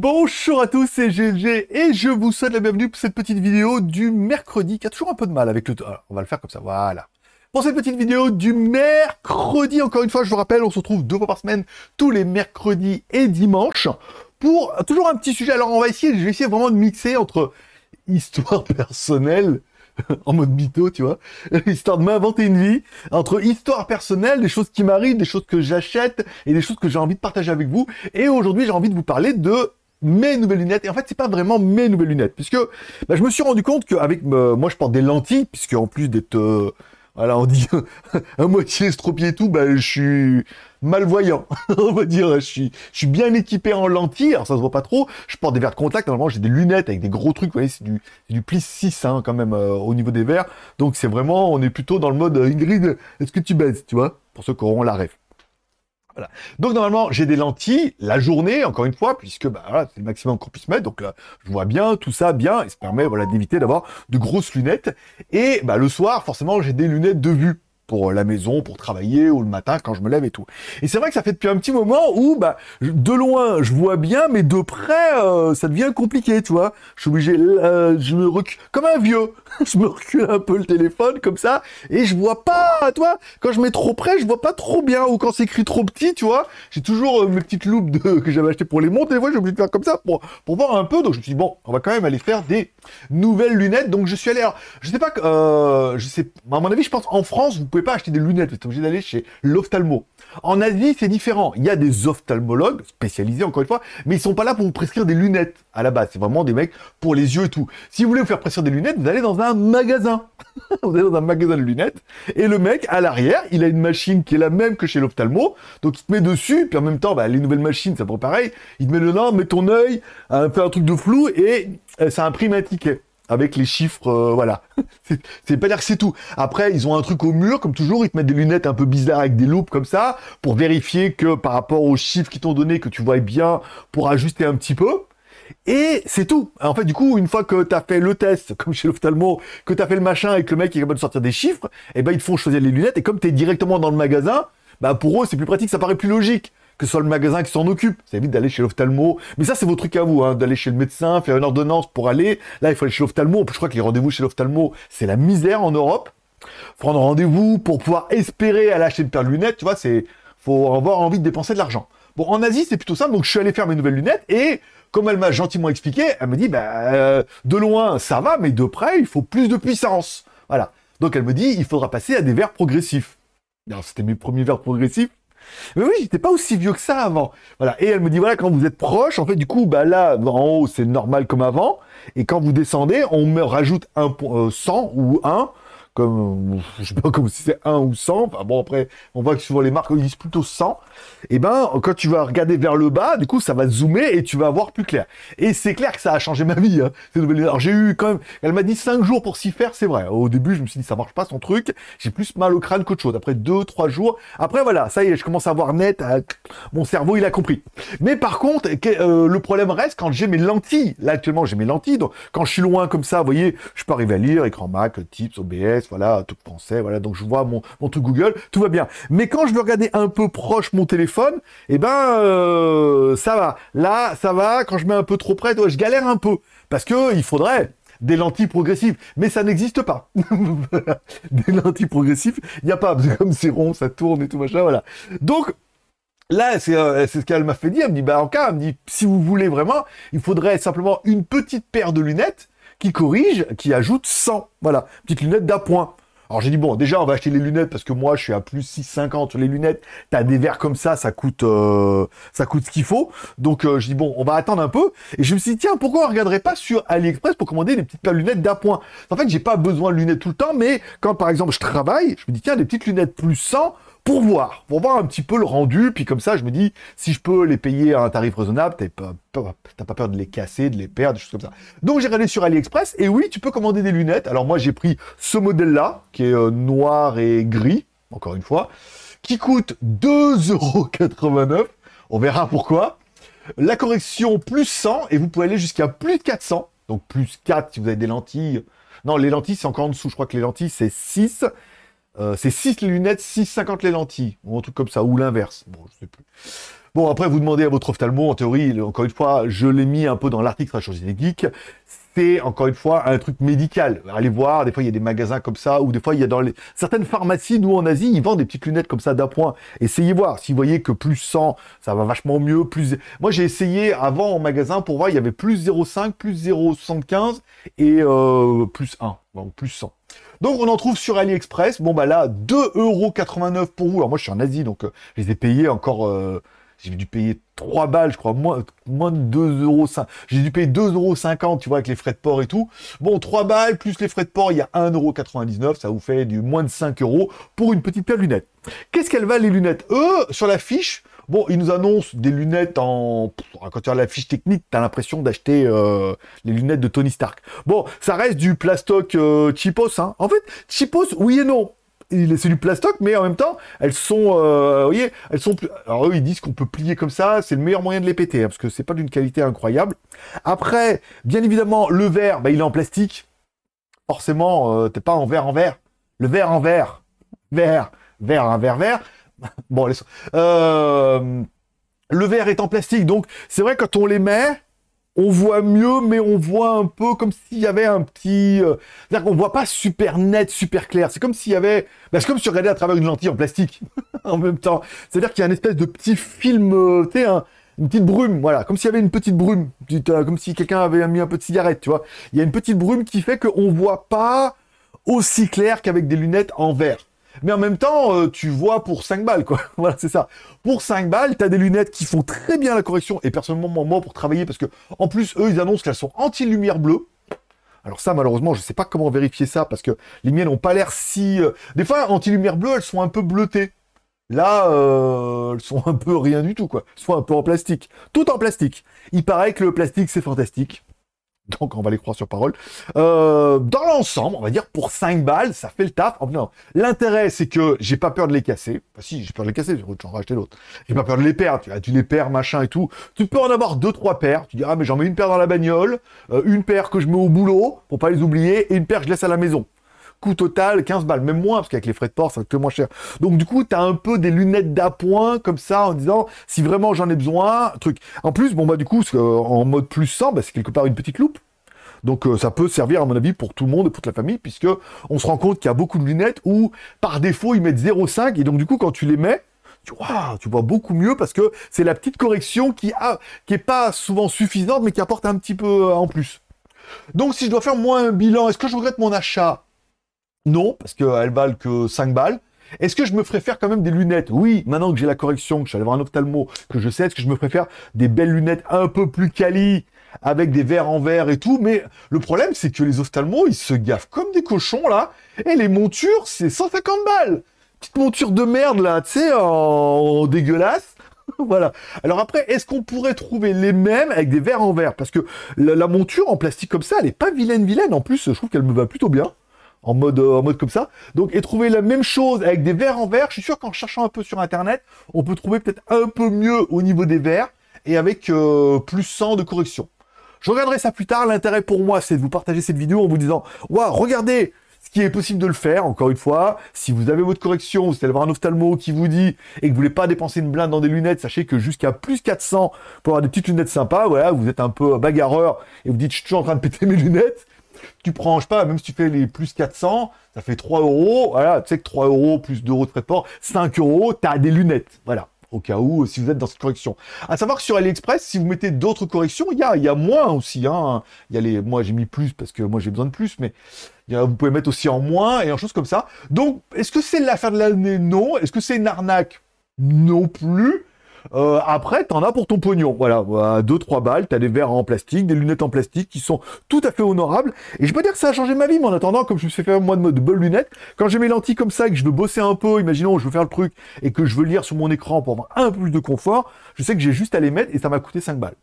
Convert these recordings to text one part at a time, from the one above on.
Bonjour à tous, c'est GLG et je vous souhaite la bienvenue pour cette petite vidéo du mercredi qui a toujours un peu de mal avec le... on va le faire comme ça, voilà. Pour cette petite vidéo du mercredi, encore une fois, je vous rappelle, on se retrouve deux fois par semaine, tous les mercredis et dimanches, pour toujours un petit sujet. Alors on va essayer, je vais essayer vraiment de mixer entre histoire personnelle, en mode mytho, tu vois, histoire de m'inventer une vie, entre histoire personnelle, des choses qui m'arrivent, des choses que j'achète et des choses que j'ai envie de partager avec vous. Et aujourd'hui, j'ai envie de vous parler de mes nouvelles lunettes. Et en fait, c'est pas vraiment mes nouvelles lunettes, puisque bah, je me suis rendu compte qu'avec euh, moi, je porte des lentilles, puisque en plus d'être euh, voilà, on dit à moitié estropié et tout, bah, je suis malvoyant, on va dire. Je suis, je suis bien équipé en lentilles, alors ça se voit pas trop. Je porte des verres de contact, normalement j'ai des lunettes avec des gros trucs, vous voyez, c'est du, du pli 6 hein, quand même euh, au niveau des verres. Donc c'est vraiment, on est plutôt dans le mode Ingrid, est-ce que tu baises, tu vois Pour ceux qui auront la rêve. Donc normalement, j'ai des lentilles la journée, encore une fois, puisque bah, c'est le maximum qu'on puisse mettre. Donc euh, je vois bien, tout ça bien, et ça permet voilà, d'éviter d'avoir de grosses lunettes. Et bah, le soir, forcément, j'ai des lunettes de vue pour euh, la maison, pour travailler, ou le matin quand je me lève et tout. Et c'est vrai que ça fait depuis un petit moment où, bah, de loin, je vois bien, mais de près, euh, ça devient compliqué, tu vois. Je suis obligé, euh, je me recule, comme un vieux, je me recule un peu le téléphone, comme ça, et je vois pas, toi Quand je mets trop près, je vois pas trop bien, ou quand c'est écrit trop petit, tu vois. J'ai toujours mes petites loupes de, que j'avais acheté pour les montres, et vois. j'ai obligé de faire comme ça pour, voir un peu. Donc, je me suis bon, on va quand même aller faire des nouvelles lunettes. Donc, je suis allé, alors, je sais pas, que je sais, à mon avis, je pense, en France, vous pouvez pas acheter des lunettes, vous êtes obligé d'aller chez l'ophtalmo. En Asie, c'est différent. Il y a des ophtalmologues spécialisés, encore une fois, mais ils sont pas là pour vous prescrire des lunettes à la base. C'est vraiment des mecs pour les yeux et tout. Si vous voulez vous faire prescrire des lunettes, vous allez dans un magasin. vous allez dans un magasin de lunettes et le mec à l'arrière, il a une machine qui est la même que chez l'ophtalmo, donc il te met dessus. Puis en même temps, bah, les nouvelles machines, ça prend pareil. Il te met le nom, met ton œil, fait un truc de flou et euh, ça imprime un ticket avec les chiffres, euh, voilà. c'est pas dire que c'est tout. Après, ils ont un truc au mur, comme toujours, ils te mettent des lunettes un peu bizarres avec des loupes comme ça, pour vérifier que par rapport aux chiffres qu'ils t'ont donné, que tu vois bien, pour ajuster un petit peu. Et c'est tout. En fait, du coup, une fois que tu as fait le test, comme chez l'ophtalmo, que tu as fait le machin avec le mec qui est capable de sortir des chiffres, eh ben, ils te font choisir les lunettes, et comme tu es directement dans le magasin, bah, pour eux, c'est plus pratique, ça paraît plus logique que ce soit le magasin qui s'en occupe. Ça évite d'aller chez l'ophtalmo. Mais ça, c'est vos trucs à vous, hein, d'aller chez le médecin, faire une ordonnance pour aller. Là, il faut aller chez l'ophtalmo. Je crois que les rendez-vous chez l'ophtalmo, c'est la misère en Europe. Prendre rendez-vous pour pouvoir espérer aller acheter une paire de lunettes, tu vois, c'est faut avoir envie de dépenser de l'argent. Bon, en Asie, c'est plutôt simple. Donc, je suis allé faire mes nouvelles lunettes et comme elle m'a gentiment expliqué, elle me dit, bah, euh, de loin, ça va, mais de près, il faut plus de puissance. Voilà. Donc, elle me dit, il faudra passer à des verres progressifs. c'était mes premiers verres progressifs. Mais oui, j'étais pas aussi vieux que ça avant. Voilà. Et elle me dit, voilà, quand vous êtes proche, en fait, du coup, bah là, en haut, c'est normal comme avant. Et quand vous descendez, on me rajoute un 100 euh, ou 1 comme je sais pas comme si c'est 1 ou 100 enfin bon après on voit que souvent les marques disent plutôt 100 et eh ben quand tu vas regarder vers le bas du coup ça va zoomer et tu vas voir plus clair et c'est clair que ça a changé ma vie alors hein, j'ai eu quand même elle m'a dit 5 jours pour s'y faire c'est vrai au début je me suis dit ça marche pas son truc j'ai plus mal au crâne qu'autre chose après 2 3 jours après voilà ça y est je commence à voir net mon cerveau il a compris mais par contre euh, le problème reste quand j'ai mes lentilles là actuellement j'ai mes lentilles donc quand je suis loin comme ça vous voyez je peux arriver à lire écran Mac tips OBS voilà, tout français, voilà, donc je vois mon, mon truc Google, tout va bien. Mais quand je veux regarder un peu proche mon téléphone, eh ben, euh, ça va. Là, ça va, quand je mets un peu trop près, je galère un peu. Parce que il faudrait, des lentilles progressives. Mais ça n'existe pas. des lentilles progressives, il n'y a pas. comme c'est rond, ça tourne et tout machin, voilà. Donc, là, euh, c'est ce qu'elle m'a fait dire. Elle me dit, bah, en cas, elle me dit, si vous voulez vraiment, il faudrait simplement une petite paire de lunettes qui corrige, qui ajoute 100. Voilà, petite lunette d'appoint. Alors j'ai dit, bon, déjà, on va acheter les lunettes parce que moi, je suis à plus 6,50 sur les lunettes. T'as des verres comme ça, ça coûte, euh, ça coûte ce qu'il faut. Donc euh, j'ai je bon, on va attendre un peu. Et je me suis dit, tiens, pourquoi on regarderait pas sur AliExpress pour commander des petites lunettes d'un point En fait, j'ai pas besoin de lunettes tout le temps, mais quand, par exemple, je travaille, je me dis, tiens, des petites lunettes plus 100 pour voir, pour voir un petit peu le rendu. Puis comme ça, je me dis, si je peux les payer à un tarif raisonnable, t'as pas, pas peur de les casser, de les perdre, des choses comme ça. Donc j'ai regardé sur AliExpress, et oui, tu peux commander des lunettes. Alors moi, j'ai pris ce modèle-là, euh, noir et gris, encore une fois, qui coûte 2,89€. On verra pourquoi. La correction plus 100, et vous pouvez aller jusqu'à plus de 400. Donc plus 4 si vous avez des lentilles. Non, les lentilles, c'est encore en dessous. Je crois que les lentilles, c'est 6. Euh, c'est 6 les lunettes, 6,50 les lentilles. Ou un truc comme ça, ou l'inverse. Bon, après, vous demandez à votre ophtalmo, en théorie, encore une fois, je l'ai mis un peu dans l'article sur la Geek, encore une fois un truc médical. Allez voir, des fois il y a des magasins comme ça, ou des fois il y a dans les... certaines pharmacies, nous en Asie, ils vendent des petites lunettes comme ça d'un point. Essayez voir, si vous voyez que plus 100, ça va vachement mieux, plus... Moi j'ai essayé avant en magasin pour voir, il y avait plus 0,5, plus 0,75 et euh, plus 1, donc plus 100. Donc on en trouve sur AliExpress, bon bah là, 2,89€ pour vous. Alors moi je suis en Asie, donc euh, je les ai payés encore... Euh, j'ai dû payer 3 balles, je crois, moins, moins de 2 euros. J'ai dû payer 2,50 euros, tu vois, avec les frais de port et tout. Bon, 3 balles, plus les frais de port, il y a 1,99 euros. Ça vous fait du moins de 5 euros pour une petite paire de lunettes. Qu'est-ce qu'elles valent les lunettes Eux, sur la fiche, Bon, ils nous annoncent des lunettes en... Quand tu as la fiche technique, tu as l'impression d'acheter euh, les lunettes de Tony Stark. Bon, ça reste du plastoc Chipos. Euh, cheapos. Hein. En fait, Chipos, oui et non c'est du plastoc, mais en même temps, elles sont, euh, vous voyez, elles sont. Alors eux, ils disent qu'on peut plier comme ça, c'est le meilleur moyen de les péter, hein, parce que c'est pas d'une qualité incroyable. Après, bien évidemment, le verre, bah, il est en plastique. Forcément, euh, t'es pas en verre en verre. Le verre en verre, verre, verre, un verre, verre. bon, les... euh... le verre est en plastique, donc c'est vrai quand on les met on voit mieux, mais on voit un peu comme s'il y avait un petit... Euh, c'est-à-dire qu'on voit pas super net, super clair. C'est comme s'il y avait... Bah, c'est comme si tu regardait à travers une lentille en plastique en même temps. C'est-à-dire qu'il y a une espèce de petit film, euh, tu sais, une petite brume, voilà. Comme s'il y avait une petite brume, euh, comme si quelqu'un avait mis un peu de cigarette, tu vois. Il y a une petite brume qui fait qu'on voit pas aussi clair qu'avec des lunettes en verre mais en même temps, euh, tu vois pour 5 balles, quoi. voilà, c'est ça. Pour 5 balles, t'as des lunettes qui font très bien la correction, et personnellement, moi, pour travailler, parce que, en plus, eux, ils annoncent qu'elles sont anti-lumière bleue. Alors ça, malheureusement, je ne sais pas comment vérifier ça, parce que les miennes n'ont pas l'air si... Euh, des fois, anti-lumière bleue, elles sont un peu bleutées. Là, euh, elles sont un peu rien du tout, quoi. Soit un peu en plastique. Tout en plastique. Il paraît que le plastique, c'est fantastique. donc on va les croire sur parole. Euh, dans l'ensemble, on va dire pour 5 balles, ça fait le taf. Oh, non, l'intérêt c'est que j'ai pas peur de les casser. si, j'ai peur de les casser, j'en racheter l'autre. J'ai pas peur de les perdre. Tu, as tu les perds, machin et tout. Tu peux en avoir deux trois paires. Tu dis ah mais j'en mets une paire dans la bagnole, euh, une paire que je mets au boulot pour pas les oublier et une paire que je laisse à la maison. Coût total, 15 balles, même moins, parce qu'avec les frais de port, ça coûte moins cher. Donc du coup, tu as un peu des lunettes d'appoint, comme ça, en disant, si vraiment j'en ai besoin, truc. En plus, bon, bah du coup, en mode plus 100, bah, c'est quelque part une petite loupe. Donc euh, ça peut servir à mon avis pour tout le monde et pour toute la famille puisque on se rend compte qu'il y a beaucoup de lunettes où par défaut ils mettent 0,5 et donc du coup quand tu les mets tu, vois, tu vois beaucoup mieux parce que c'est la petite correction qui a qui est pas souvent suffisante mais qui apporte un petit peu euh, en plus. Donc si je dois faire moins un bilan, est-ce que je regrette mon achat non, parce qu'elles valent que 5 balles. Est-ce que je me ferais faire quand même des lunettes Oui, maintenant que j'ai la correction, que je suis allé voir un ophtalmo, que je sais, est-ce que je me préfère des belles lunettes un peu plus quali, avec des verres en verre et tout Mais le problème, c'est que les ophtalmos, ils se gaffent comme des cochons, là. Et les montures, c'est 150 balles Petite monture de merde, là, tu sais, en... dégueulasse voilà. Alors après, est-ce qu'on pourrait trouver les mêmes avec des verres en verre Parce que la, monture en plastique comme ça, elle n'est pas vilaine, vilaine. En plus, je trouve qu'elle me va plutôt bien. Euh, en mode, comme ça. Donc, et trouver la même chose avec des verres en verre, je suis sûr qu'en cherchant un peu sur Internet, on peut trouver peut-être un peu mieux au niveau des verres et avec euh, plus 100 de correction. Je regarderai ça plus tard. L'intérêt pour moi, c'est de vous partager cette vidéo en vous disant, waouh, regardez ce qui est possible de le faire, encore une fois. Si vous avez votre correction, vous allez voir un ophtalmo qui vous dit et que vous voulez pas dépenser une blinde dans des lunettes, sachez que jusqu'à plus 400 pour avoir des petites lunettes sympas, voilà, vous êtes un peu bagarreur et vous dites, je suis toujours en train de péter mes lunettes tu prends, je sais pas, même si tu fais les plus 400, ça fait 3 euros. Voilà, tu sais que 3 euros plus 2 euros de frais de port, 5 euros, tu as des lunettes. Voilà au cas où, si vous êtes dans cette correction. À savoir sur AliExpress, si vous mettez d'autres corrections, il y a, y a moins aussi. Hein. Y a les, moi, j'ai mis plus parce que moi, j'ai besoin de plus, mais vous pouvez mettre aussi en moins et en choses comme ça. Donc, est-ce que c'est l'affaire de l'année Non. Est-ce que c'est une arnaque Non plus. Euh, après, t'en as pour ton pognon. Voilà, deux 2-3 balles, t'as des verres en plastique, des lunettes en plastique qui sont tout à fait honorables. Et je peux dire que ça a changé ma vie, mais en attendant, comme je me suis fait moi de, de bonnes lunettes, quand j'ai mes lentilles comme ça et que je veux bosser un peu, imaginons, je veux faire le truc et que je veux lire sur mon écran pour avoir un peu plus de confort, je sais que j'ai juste à les mettre et ça m'a coûté 5 balles.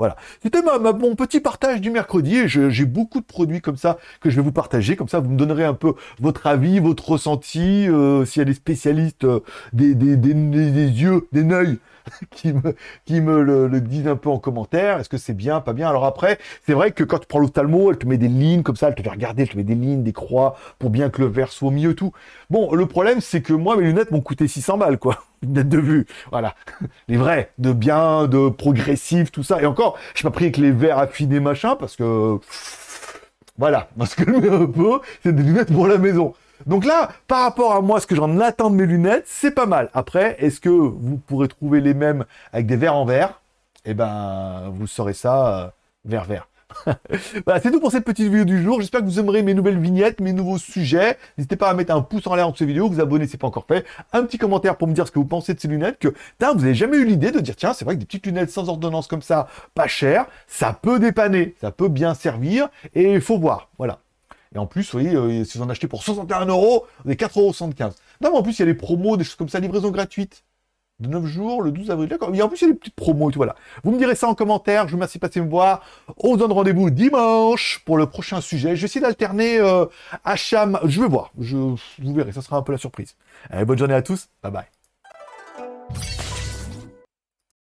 Voilà. C'était ma, mon petit partage du mercredi j'ai beaucoup de produits comme ça que je vais vous partager. Comme ça, vous me donnerez un peu votre avis, votre ressenti. Euh, S'il y a des spécialistes euh, des, yeux, des neuils qui me, qui me le, disent un peu en commentaire. Est-ce que c'est bien, pas bien Alors après, c'est vrai que quand tu prends l'ophtalmo, elle te met des lignes comme ça, elle te fait regarder, elle te met des lignes, des croix pour bien que le verre soit au milieu, tout. Bon, le problème, c'est que moi, mes lunettes m'ont coûté 600 balles, quoi une de vue. Voilà. Les vrais, de bien, de progressif, tout ça. Et encore, je pas pris avec les verres affinés, machin, parce que... Voilà. Parce que le mieux c'est des lunettes pour la maison. Donc là, par rapport à moi, ce que j'en attends de mes lunettes, c'est pas mal. Après, est-ce que vous pourrez trouver les mêmes avec des verres en verre Eh ben, vous saurez ça verre, euh, verre. voilà, c'est tout pour cette petite vidéo du jour. J'espère que vous aimerez mes nouvelles vignettes, mes nouveaux sujets. N'hésitez pas à mettre un pouce en l'air de ces vidéos, vous abonner si c'est pas encore fait. Un petit commentaire pour me dire ce que vous pensez de ces lunettes, que tain, vous n'avez jamais eu l'idée de dire, tiens, c'est vrai que des petites lunettes sans ordonnance comme ça, pas cher, ça peut dépanner, ça peut bien servir, et il faut voir. Voilà. Et en plus, vous voyez, euh, si vous en achetez pour 61 euros, vous avez 4,75 euros. Non, mais en plus, il y a les promos, des choses comme ça, livraison gratuite de 9 jours, le 12 avril. D'accord. Et en plus, il y a des petites promos et tout, voilà. Vous me direz ça en commentaire. Je vous remercie de passer me voir. On se donne rendez-vous dimanche pour le prochain sujet. Je vais essayer d'alterner euh, Hacham. Je vais voir. Je, vous verrez. Ça sera un peu la surprise. Allez, bonne journée à tous. Bye bye.